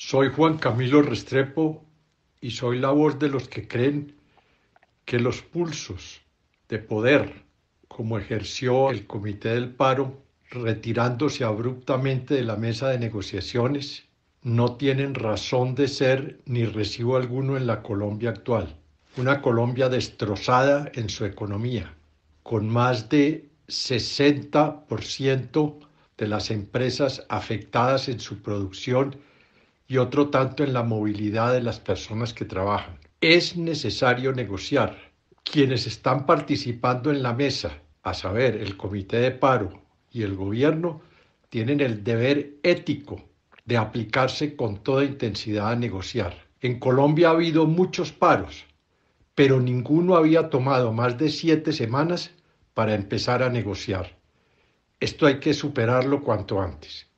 Soy Juan Camilo Restrepo y soy la voz de los que creen que los pulsos de poder, como ejerció el Comité del Paro, retirándose abruptamente de la mesa de negociaciones, no tienen razón de ser ni recibo alguno en la Colombia actual. Una Colombia destrozada en su economía, con más de 60% de las empresas afectadas en su producción y otro tanto en la movilidad de las personas que trabajan. Es necesario negociar. Quienes están participando en la mesa, a saber, el comité de paro y el gobierno, tienen el deber ético de aplicarse con toda intensidad a negociar. En Colombia ha habido muchos paros, pero ninguno había tomado más de siete semanas para empezar a negociar. Esto hay que superarlo cuanto antes.